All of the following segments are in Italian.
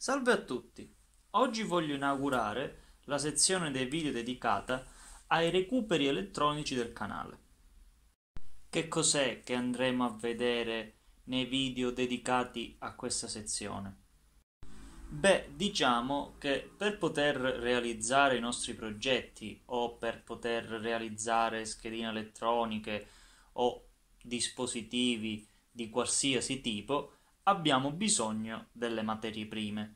Salve a tutti! Oggi voglio inaugurare la sezione dei video dedicata ai recuperi elettronici del canale. Che cos'è che andremo a vedere nei video dedicati a questa sezione? Beh, diciamo che per poter realizzare i nostri progetti o per poter realizzare schedine elettroniche o dispositivi di qualsiasi tipo, abbiamo bisogno delle materie prime,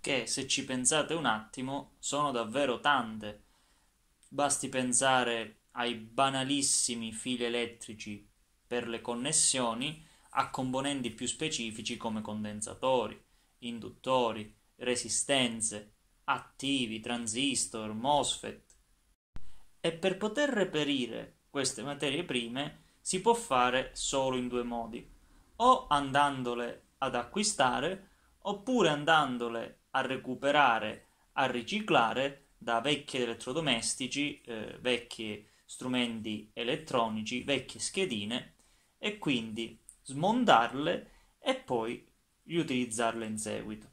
che se ci pensate un attimo sono davvero tante. Basti pensare ai banalissimi fili elettrici per le connessioni a componenti più specifici come condensatori, induttori, resistenze, attivi, transistor, MOSFET. E per poter reperire queste materie prime si può fare solo in due modi o andandole ad acquistare oppure andandole a recuperare, a riciclare da vecchi elettrodomestici, eh, vecchi strumenti elettronici, vecchie schedine e quindi smontarle e poi riutilizzarle in seguito.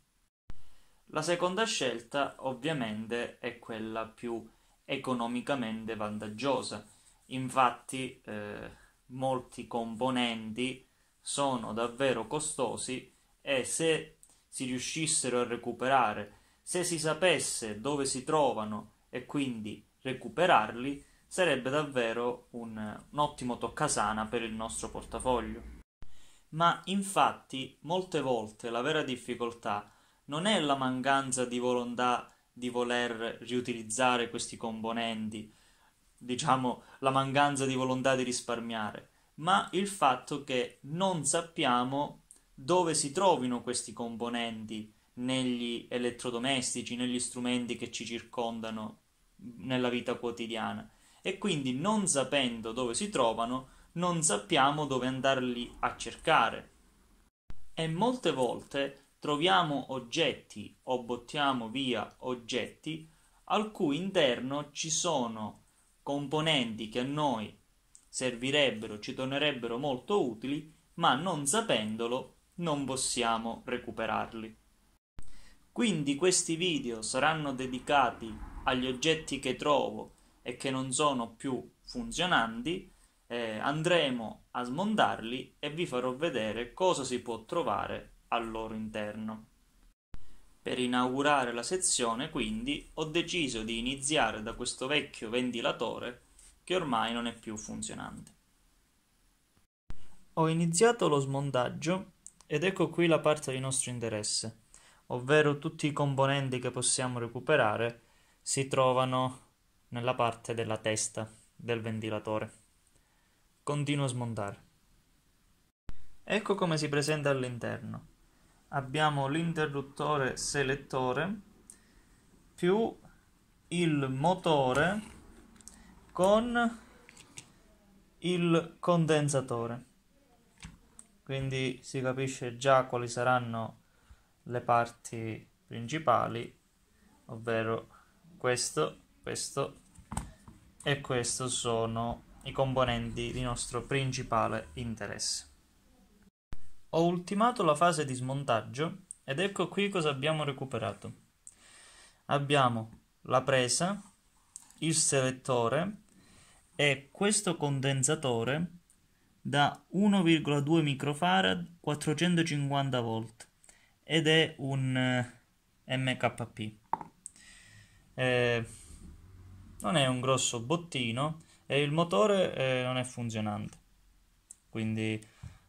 La seconda scelta ovviamente è quella più economicamente vantaggiosa, infatti eh, molti componenti sono davvero costosi e se si riuscissero a recuperare, se si sapesse dove si trovano e quindi recuperarli, sarebbe davvero un, un ottimo toccasana per il nostro portafoglio. Ma infatti molte volte la vera difficoltà non è la mancanza di volontà di voler riutilizzare questi componenti, diciamo la mancanza di volontà di risparmiare, ma il fatto che non sappiamo dove si trovino questi componenti negli elettrodomestici, negli strumenti che ci circondano nella vita quotidiana e quindi non sapendo dove si trovano non sappiamo dove andarli a cercare. E molte volte troviamo oggetti o bottiamo via oggetti al cui interno ci sono componenti che a noi servirebbero, ci tornerebbero molto utili, ma non sapendolo non possiamo recuperarli. Quindi questi video saranno dedicati agli oggetti che trovo e che non sono più funzionanti, eh, andremo a smontarli e vi farò vedere cosa si può trovare al loro interno. Per inaugurare la sezione, quindi, ho deciso di iniziare da questo vecchio ventilatore che ormai non è più funzionante. Ho iniziato lo smontaggio ed ecco qui la parte di nostro interesse, ovvero tutti i componenti che possiamo recuperare si trovano nella parte della testa del ventilatore. Continuo a smontare. Ecco come si presenta all'interno. Abbiamo l'interruttore selettore più il motore con il condensatore quindi si capisce già quali saranno le parti principali ovvero questo questo e questo sono i componenti di nostro principale interesse ho ultimato la fase di smontaggio ed ecco qui cosa abbiamo recuperato abbiamo la presa il selettore e questo condensatore da 1,2 microfarad 450 volt ed è un eh, MKP. Eh, non è un grosso bottino e il motore eh, non è funzionante. Quindi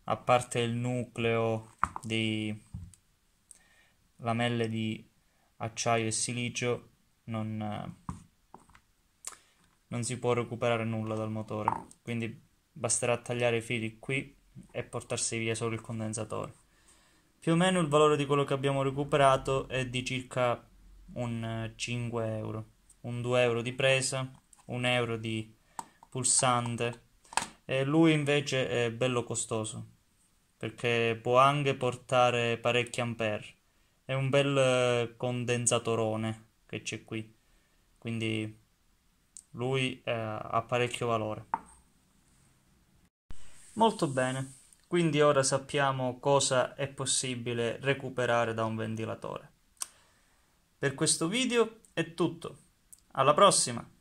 a parte il nucleo di lamelle di acciaio e silicio non, eh, non si può recuperare nulla dal motore, quindi basterà tagliare i fili qui e portarsi via solo il condensatore. Più o meno il valore di quello che abbiamo recuperato è di circa un 5 eh, euro, un 2 euro di presa, un euro di pulsante. E lui invece è bello costoso perché può anche portare parecchi ampere. È un bel eh, condensatorone che c'è qui. Quindi lui eh, ha parecchio valore. Molto bene, quindi ora sappiamo cosa è possibile recuperare da un ventilatore. Per questo video è tutto, alla prossima!